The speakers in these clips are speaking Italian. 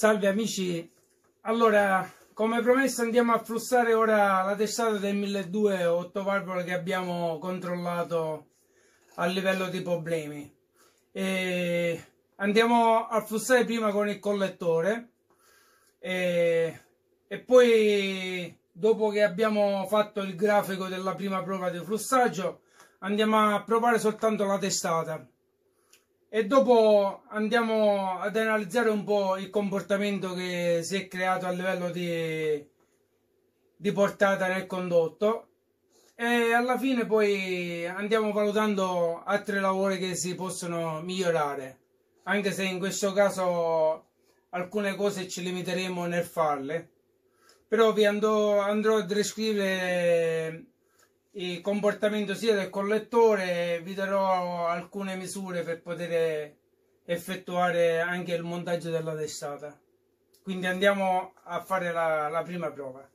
Salve amici, allora come promesso andiamo a flussare ora la testata del 1200 8 valvole che abbiamo controllato a livello di problemi. E andiamo a flussare prima con il collettore e, e poi dopo che abbiamo fatto il grafico della prima prova di flussaggio andiamo a provare soltanto la testata e dopo andiamo ad analizzare un po' il comportamento che si è creato a livello di, di portata nel condotto e alla fine poi andiamo valutando altri lavori che si possono migliorare anche se in questo caso alcune cose ci limiteremo nel farle però vi andrò, andrò a descrivere il comportamento sia del collettore, vi darò alcune misure per poter effettuare anche il montaggio della testata. Quindi andiamo a fare la, la prima prova.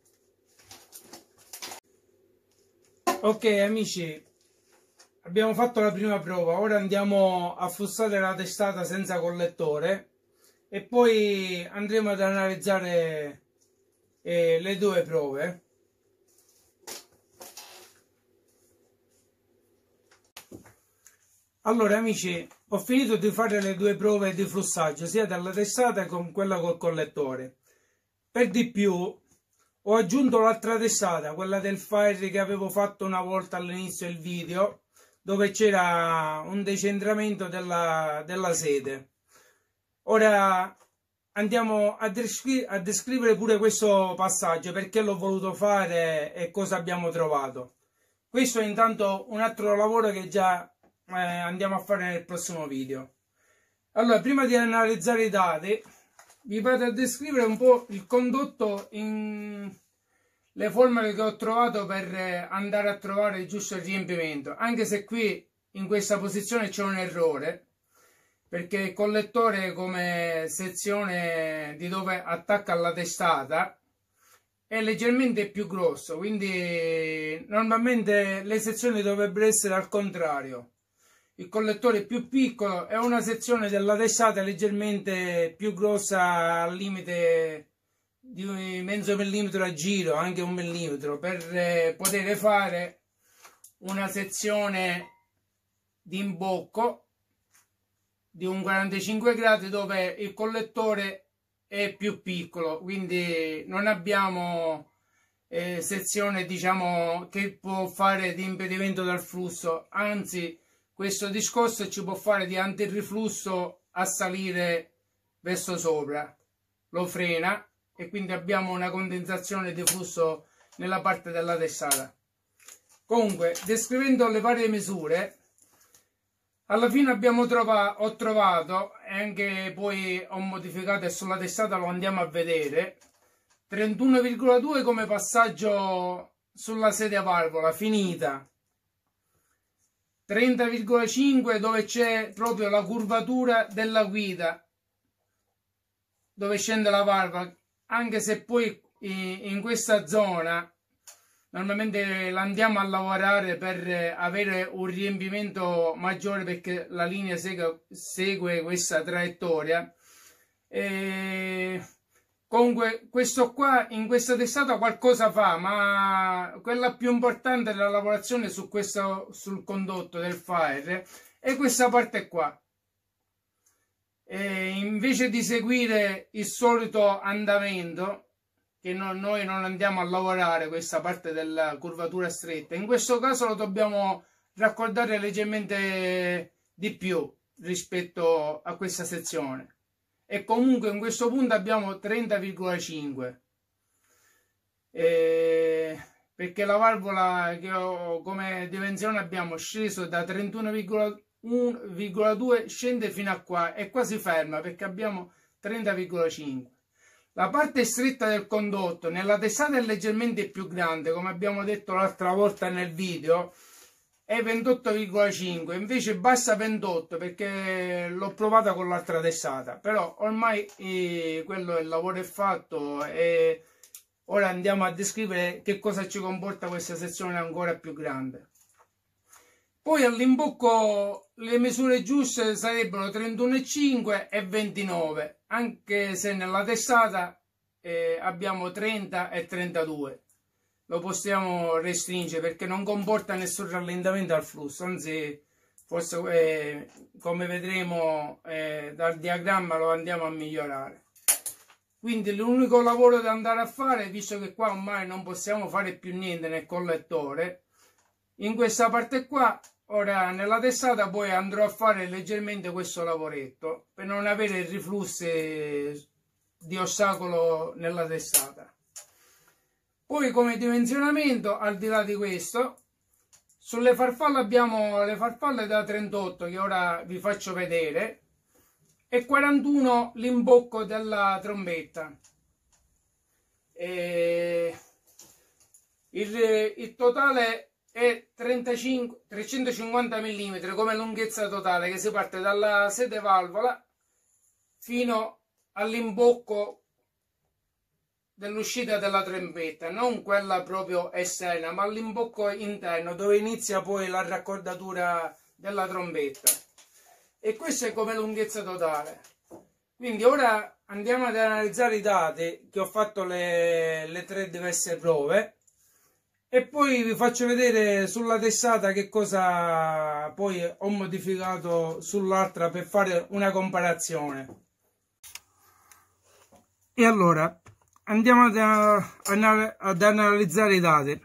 Ok amici, abbiamo fatto la prima prova, ora andiamo a fissare la testata senza collettore e poi andremo ad analizzare eh, le due prove. Allora amici, ho finito di fare le due prove di flussaggio, sia della testata che quella col collettore. Per di più, ho aggiunto l'altra testata, quella del file che avevo fatto una volta all'inizio del video, dove c'era un decentramento della, della sede. Ora andiamo a, descri a descrivere pure questo passaggio, perché l'ho voluto fare e cosa abbiamo trovato. Questo è intanto un altro lavoro che già eh, andiamo a fare nel prossimo video. Allora, prima di analizzare i dati, vi vado a descrivere un po' il condotto in le formule che ho trovato per andare a trovare il giusto riempimento, anche se qui in questa posizione c'è un errore perché il collettore come sezione di dove attacca la testata è leggermente più grosso quindi normalmente le sezioni dovrebbero essere al contrario il collettore più piccolo è una sezione della testata leggermente più grossa al limite di mezzo millimetro a giro, anche un millimetro, per eh, poter fare una sezione di imbocco di un 45 gradi dove il collettore è più piccolo, quindi non abbiamo eh, sezione diciamo che può fare di impedimento dal flusso, anzi questo discorso ci può fare di antiriflusso a salire verso sopra lo frena e quindi abbiamo una condensazione di flusso nella parte della testata comunque descrivendo le varie misure alla fine abbiamo trovato ho trovato e anche poi ho modificato e sulla testata lo andiamo a vedere 31,2 come passaggio sulla sedia valvola finita 30,5 dove c'è proprio la curvatura della guida dove scende la valva anche se poi eh, in questa zona normalmente l'andiamo a lavorare per eh, avere un riempimento maggiore perché la linea segue, segue questa traiettoria e Comunque, questo qua in questa testata qualcosa fa, ma quella più importante della lavorazione su questo, sul condotto del fire è questa parte qua. E invece di seguire il solito andamento, che no, noi non andiamo a lavorare questa parte della curvatura stretta, in questo caso lo dobbiamo raccordare leggermente di più rispetto a questa sezione e comunque in questo punto abbiamo 30,5 eh, perché la valvola che ho come dimensione abbiamo sceso da 31,2 scende fino a qua e qua si ferma perché abbiamo 30,5 la parte stretta del condotto nella testata è leggermente più grande come abbiamo detto l'altra volta nel video è 28,5 invece basta 28 perché l'ho provata con l'altra testata però ormai eh, quello il lavoro è fatto e ora andiamo a descrivere che cosa ci comporta questa sezione ancora più grande poi all'imbocco le misure giuste sarebbero 31,5 e 29 anche se nella testata eh, abbiamo 30 e 32 lo possiamo restringere perché non comporta nessun rallentamento al flusso, anzi forse eh, come vedremo eh, dal diagramma lo andiamo a migliorare. Quindi l'unico lavoro da andare a fare, visto che qua ormai non possiamo fare più niente nel collettore, in questa parte qua, ora nella testata poi andrò a fare leggermente questo lavoretto per non avere riflussi eh, di ostacolo nella testata. Poi come dimensionamento, al di là di questo, sulle farfalle abbiamo le farfalle da 38 che ora vi faccio vedere e 41 l'imbocco della trombetta. E il, il totale è 35, 350 mm come lunghezza totale che si parte dalla sede valvola fino all'imbocco dell'uscita della trombetta, non quella proprio esterna, ma l'imbocco interno dove inizia poi la raccordatura della trombetta. E questo è come lunghezza totale. Quindi ora andiamo ad analizzare i dati che ho fatto le, le tre diverse prove e poi vi faccio vedere sulla testata che cosa poi ho modificato sull'altra per fare una comparazione. E allora, andiamo ad, eh, ad, analizzare i dati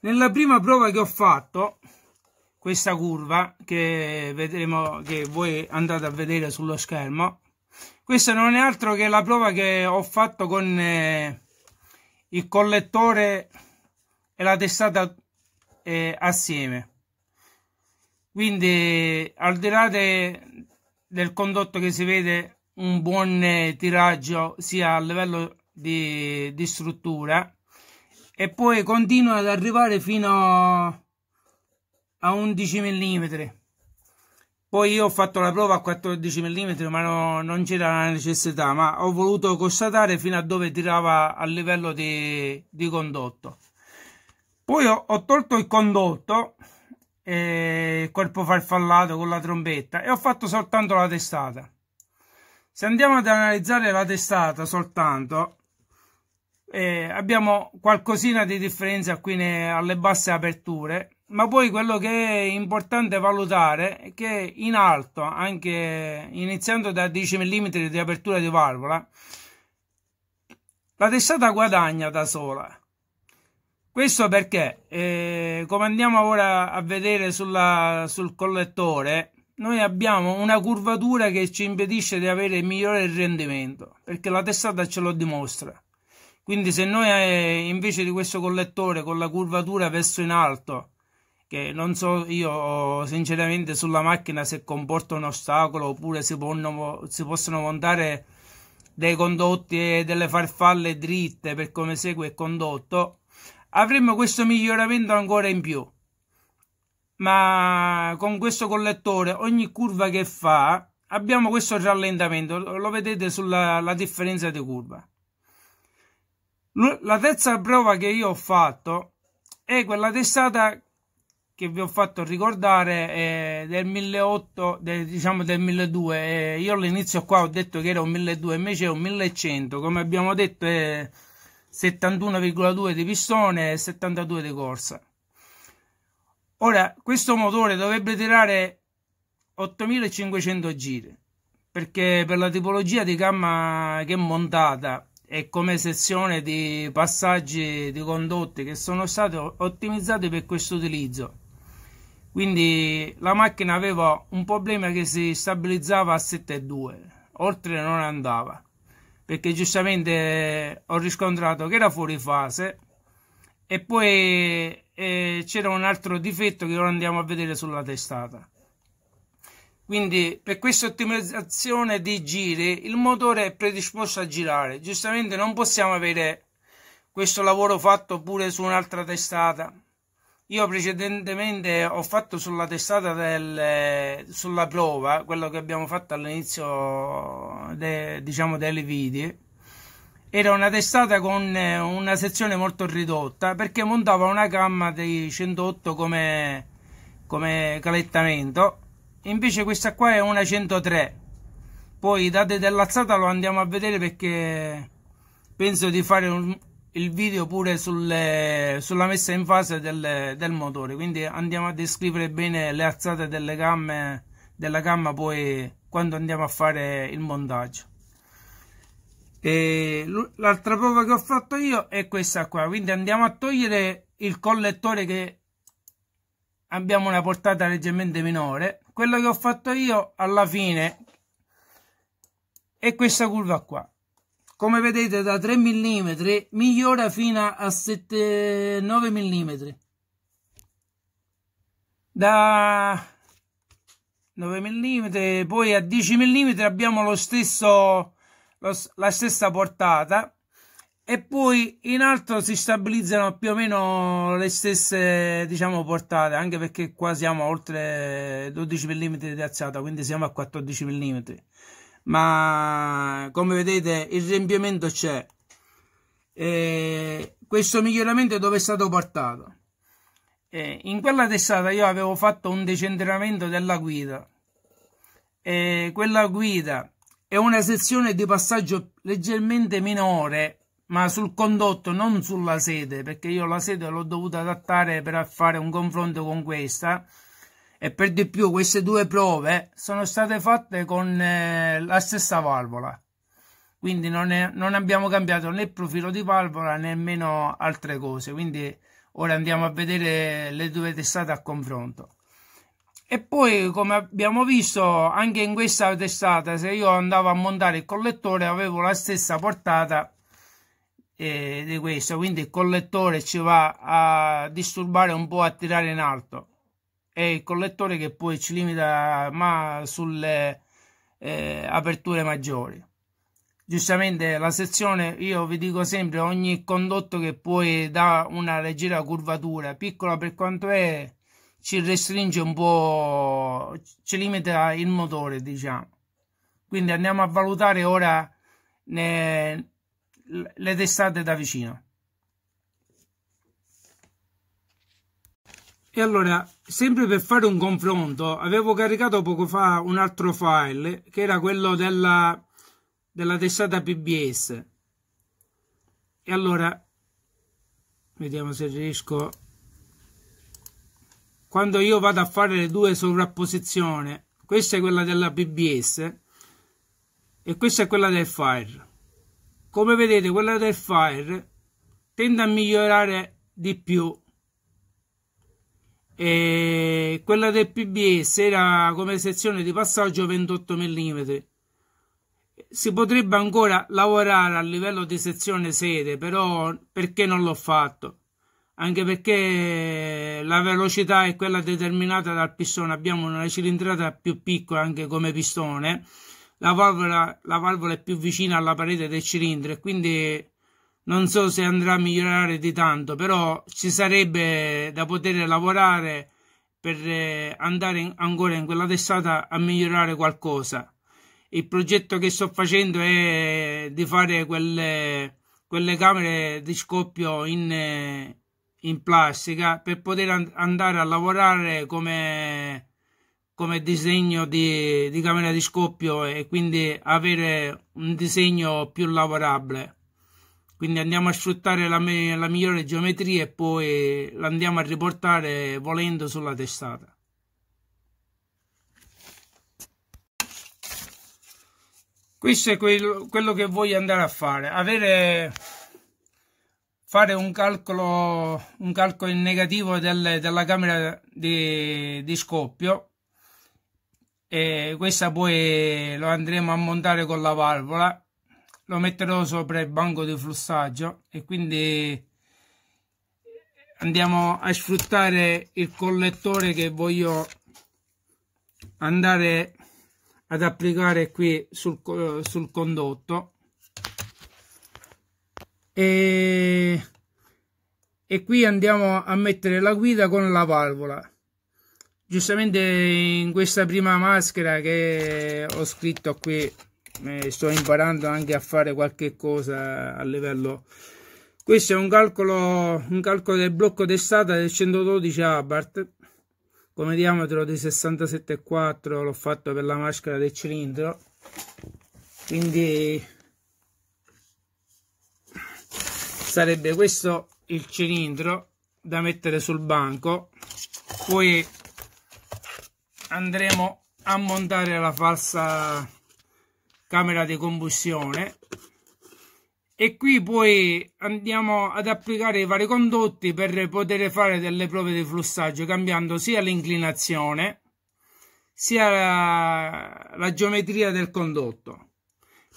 nella prima prova che ho fatto questa curva che vedremo che voi andate a vedere sullo schermo questa non è altro che la prova che ho fatto con eh, il collettore e la testata eh, assieme quindi al di là de, del condotto che si vede un buon eh, tiraggio sia a livello di, di struttura e poi continua ad arrivare fino a 11 mm poi io ho fatto la prova a 14 mm ma no, non c'era la necessità ma ho voluto constatare fino a dove tirava a livello di, di condotto poi ho, ho, tolto il condotto eh, il corpo farfallato con la trombetta e ho fatto soltanto la testata se andiamo ad analizzare la testata soltanto, eh, abbiamo qualcosina di differenza qui ne, alle basse aperture, ma poi quello che è importante valutare è che in alto, anche iniziando da 10 mm di apertura di valvola, la testata guadagna da sola. Questo perché, eh, come andiamo ora a vedere sulla, sul collettore, noi abbiamo una curvatura che ci impedisce di avere migliore rendimento perché la testata ce lo dimostra quindi se noi eh, invece di questo collettore con la curvatura verso in alto che non so io sinceramente sulla macchina se comporta un ostacolo oppure si, ponno, si possono montare dei condotti e delle farfalle dritte per come segue il condotto avremmo questo miglioramento ancora in più ma con questo collettore ogni curva che fa abbiamo questo rallentamento lo vedete sulla differenza di curva la terza prova che io ho fatto è quella testata che vi ho fatto ricordare eh, del 1800 de, diciamo del 1200 eh, io all'inizio qua ho detto che era un 1200 invece è un 1100 come abbiamo detto è 71,2 di pistone e 72 di corsa Ora, questo motore dovrebbe tirare 8500 giri, perché per la tipologia di gamma che è montata e come sezione di passaggi di condotti che sono stati ottimizzati per questo utilizzo. Quindi la macchina aveva un problema che si stabilizzava a 7,2, oltre non andava, perché giustamente ho riscontrato che era fuori fase e poi eh, c'era un altro difetto che ora andiamo a vedere sulla testata. Quindi per questa ottimizzazione di giri il motore è predisposto a girare, giustamente non possiamo avere questo lavoro fatto pure su un'altra testata. Io precedentemente ho fatto sulla testata del, sulla prova, quello che abbiamo fatto all'inizio de, diciamo, delle video, era una testata con eh, una sezione molto ridotta perché montava una gamma di 108 come, come calettamento invece questa qua è una 103 poi i dati dell'alzata lo andiamo a vedere perché penso di fare un, il video pure sulle, sulla messa in fase del, del, motore quindi andiamo a descrivere bene le alzate delle gamme della gamma poi quando andiamo a fare il montaggio l'altra prova che ho fatto io è questa qua quindi andiamo a togliere il collettore che abbiamo una portata leggermente minore quello che ho fatto io alla fine è questa curva qua come vedete da 3 mm migliora fino a 7 9 mm da 9 mm poi a 10 mm abbiamo lo stesso la stessa portata e poi in alto si stabilizzano più o meno le stesse diciamo portate anche perché qua siamo a oltre 12 mm di alzata quindi siamo a 14 mm ma come vedete il riempimento c'è e questo miglioramento dove è stato portato e in quella testata io avevo fatto un decentramento della guida e quella guida è una sezione di passaggio leggermente minore ma sul condotto non sulla sede perché io la sede l'ho dovuta adattare per fare un confronto con questa e per di più queste due prove sono state fatte con eh, la stessa valvola quindi non, è, non, abbiamo cambiato né profilo di valvola nemmeno altre cose quindi ora andiamo a vedere le due testate a confronto e poi, come abbiamo visto anche in questa testata, se io andavo a montare il collettore avevo la stessa portata eh, di questo, quindi il collettore ci va a disturbare un po' a tirare in alto. È il collettore che poi ci limita ma sulle eh, aperture maggiori. Giustamente la sezione, io vi dico sempre, ogni condotto che poi dà una leggera curvatura, piccola per quanto è ci restringe un po', ci limita il motore, diciamo. Quindi andiamo a valutare ora le, le testate da vicino. E allora, sempre per fare un confronto, avevo caricato poco fa un altro file che era quello della, della testata PBS. E allora, vediamo se riesco quando io vado a fare le due sovrapposizioni, questa è quella della BBS e questa è quella del Fire. Come vedete quella del Fire tende a migliorare di più e quella del PBS era come sezione di passaggio 28 mm si potrebbe ancora lavorare a livello di sezione sede però perché non l'ho fatto anche perché la velocità è quella determinata dal pistone, abbiamo una cilindrata più piccola anche come pistone, la valvola, la valvola è più vicina alla parete del cilindro e quindi non so se andrà a migliorare di tanto, però ci sarebbe da poter lavorare per eh, andare in, ancora in quella testata a migliorare qualcosa. Il progetto che sto facendo è di fare quelle, quelle camere di scoppio in, eh, in plastica per poter and andare a lavorare come, come disegno di, di camera di scoppio e quindi avere un disegno più lavorabile quindi andiamo a sfruttare la, me, la, migliore geometria e poi l'andiamo a riportare volendo sulla testata questo è quello, quello che voglio andare a fare avere fare un calcolo, un calcolo in negativo del, della camera di, di scoppio e questa poi lo andremo a montare con la valvola lo metterò sopra il banco di flussaggio e quindi andiamo a sfruttare il collettore che voglio andare ad applicare qui sul, sul condotto e, e qui andiamo a mettere la guida con la valvola giustamente in questa prima maschera che ho scritto qui eh, sto imparando anche a fare qualche cosa a livello questo è un calcolo, un calcolo del blocco d'estate del 112 abart come diametro di 67,4 l'ho fatto per la maschera del cilindro quindi sarebbe questo il cilindro da mettere sul banco poi andremo a montare la falsa camera di combustione e qui poi andiamo ad applicare i vari condotti per poter fare delle prove di flussaggio cambiando sia l'inclinazione sia la, la geometria del condotto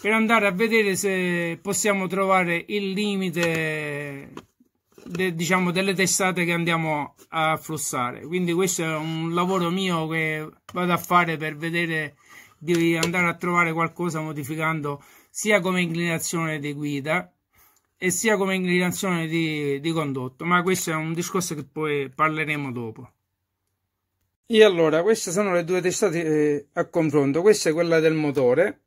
per andare a vedere se possiamo trovare il limite de, diciamo delle testate che andiamo a flussare quindi questo è un lavoro mio che vado a fare per vedere di andare a trovare qualcosa modificando sia come inclinazione di guida e sia come inclinazione di, di condotto ma questo è un discorso che poi parleremo dopo e allora queste sono le due testate eh, a confronto questa è quella del motore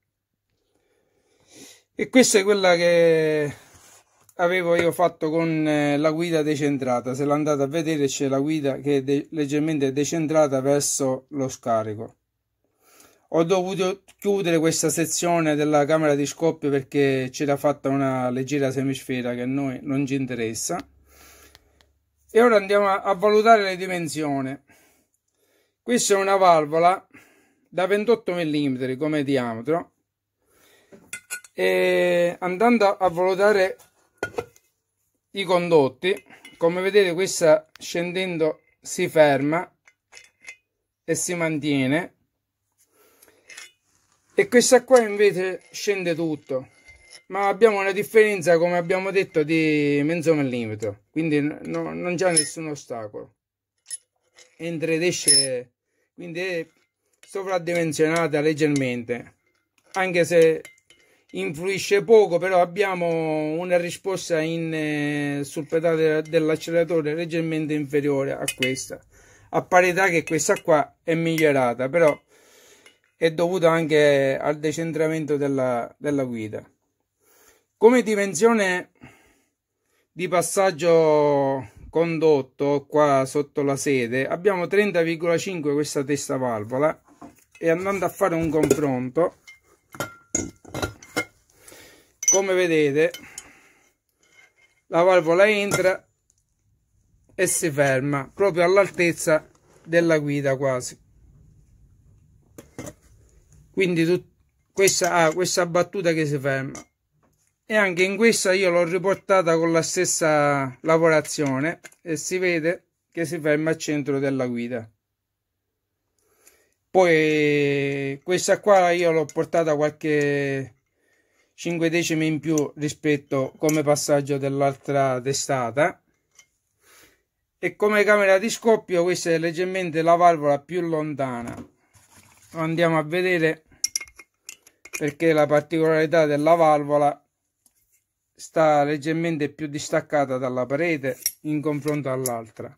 e questa è quella che avevo io fatto con eh, la guida decentrata se l'andate a vedere c'è la guida che è de leggermente decentrata verso lo scarico ho dovuto chiudere questa sezione della camera di scoppio perché c'era fatta una leggera semisfera che a noi non ci interessa e ora andiamo a valutare le dimensioni questa è una valvola da 28 mm come diametro e andando a valutare i condotti come vedete questa scendendo si ferma e si mantiene e questa qua invece scende tutto ma abbiamo una differenza come abbiamo detto di mezzo millimetro quindi no, non c'è nessun ostacolo entra ed esce quindi è sovradimensionata leggermente anche se influisce poco però abbiamo una risposta in, eh, sul pedale dell'acceleratore leggermente inferiore a questa a parità che questa qua è migliorata però è dovuto anche al decentramento della, della guida come dimensione di passaggio condotto qua sotto la sede abbiamo 30,5 questa testa valvola e andando a fare un confronto come vedete la valvola entra e si ferma proprio all'altezza della guida quasi quindi questa ha ah, questa battuta che si ferma e anche in questa io l'ho riportata con la stessa lavorazione e si vede che si ferma al centro della guida poi questa qua io l'ho portata qualche 5 decimi in più rispetto come passaggio dell'altra testata e come camera di scoppio questa è leggermente la valvola più lontana andiamo a vedere perché la particolarità della valvola sta leggermente più distaccata dalla parete in confronto all'altra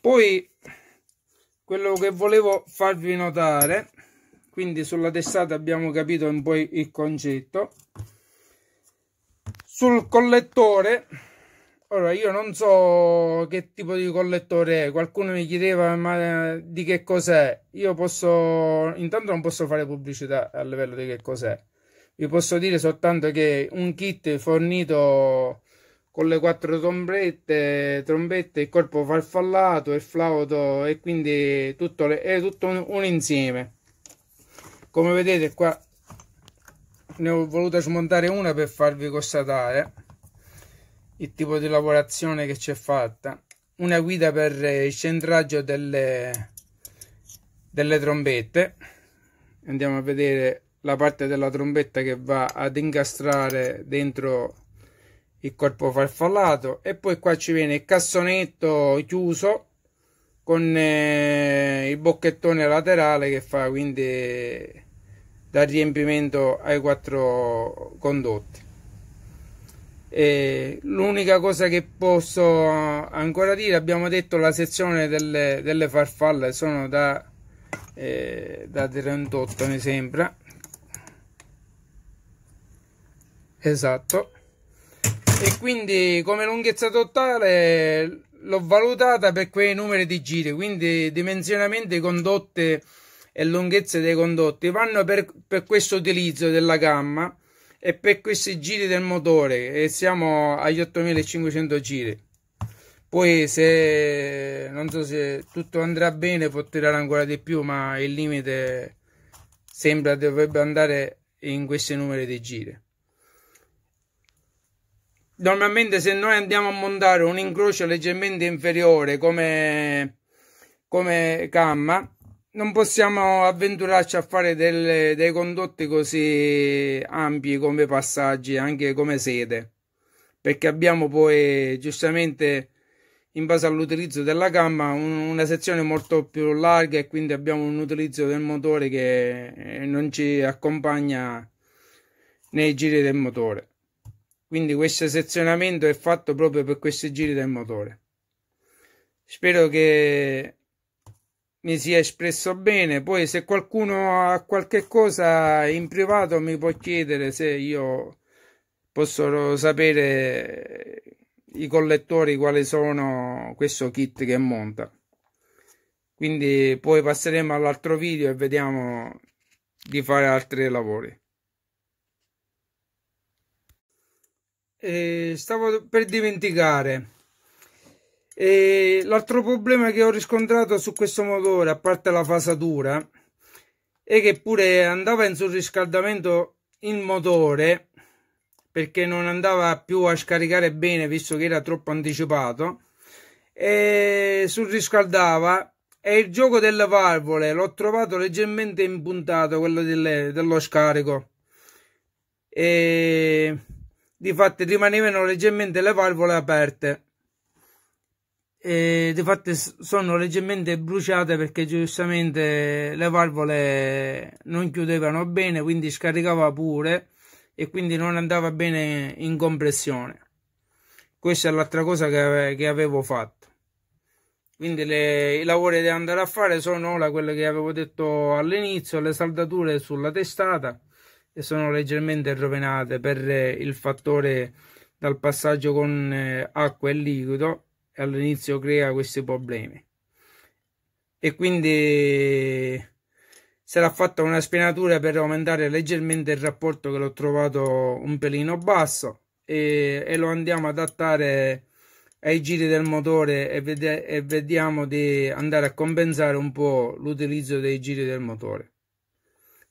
poi quello che volevo farvi notare quindi sulla testata abbiamo capito un po' il concetto sul collettore Ora, io non so che tipo di collettore è, qualcuno mi chiedeva ma eh, di che cos'è. Io posso, intanto non posso fare pubblicità a livello di che cos'è. Vi posso dire soltanto che un kit fornito con le quattro trombette, trombette, il corpo farfallato, il flauto e quindi tutto le, è eh, tutto un, un, insieme. Come vedete qua ne ho voluta smontare una per farvi constatare il tipo di lavorazione che c'è fatta. Una guida per il centraggio delle, delle trombette. Andiamo a vedere la parte della trombetta che va ad incastrare dentro il corpo farfallato e poi qua ci viene il cassonetto chiuso con eh, il bocchettone laterale che fa quindi da riempimento ai quattro condotti l'unica cosa che posso eh, ancora dire abbiamo detto la sezione delle, delle farfalle sono da, eh, da 38 mi sembra esatto e quindi come lunghezza totale l'ho valutata per quei numeri di giri quindi dimensionamenti condotte e lunghezze dei condotti vanno per, per questo utilizzo della gamma e per questi giri del motore e siamo agli 8500 giri poi se non so se tutto andrà bene può tirare ancora di più ma il limite sembra dovrebbe andare in questi numeri di giri normalmente se noi andiamo a montare un incrocio leggermente inferiore come, come gamma non possiamo avventurarci a fare delle, dei condotti così ampi come passaggi anche come sede perché abbiamo poi giustamente in base all'utilizzo della gamma un, una sezione molto più larga e quindi abbiamo un utilizzo del motore che non ci accompagna nei giri del motore quindi questo sezionamento è fatto proprio per questi giri del motore. Spero che mi sia espresso bene. Poi se qualcuno ha qualche cosa in privato mi può chiedere se io posso sapere i collettori quali sono questo kit che monta. Quindi poi passeremo all'altro video e vediamo di fare altri lavori. eh, stavo per dimenticare eh, l'altro problema che ho riscontrato su questo motore a parte la fasatura è che pure andava in surriscaldamento il motore perché non andava più a scaricare bene visto che era troppo anticipato e surriscaldava e il gioco delle valvole l'ho trovato leggermente impuntato quello delle, dello scarico e difatti rimanevano leggermente le valvole aperte e difatti sono leggermente bruciate perché giustamente le valvole non chiudevano bene quindi scaricava pure e quindi non andava bene in compressione questa è l'altra cosa che, ave che avevo fatto quindi le, i lavori da andare a fare sono ora che avevo detto all'inizio le saldature sulla testata e sono leggermente rovinate per eh, il fattore dal passaggio con eh, acqua e liquido e all'inizio crea questi problemi e quindi sarà fatta una spinatura per aumentare leggermente il rapporto che l'ho trovato un pelino basso e, e lo andiamo ad adattare ai giri del motore e, vede e vediamo di andare a compensare un po' l'utilizzo dei giri del motore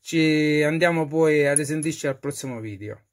ci andiamo poi a risentirci al prossimo video.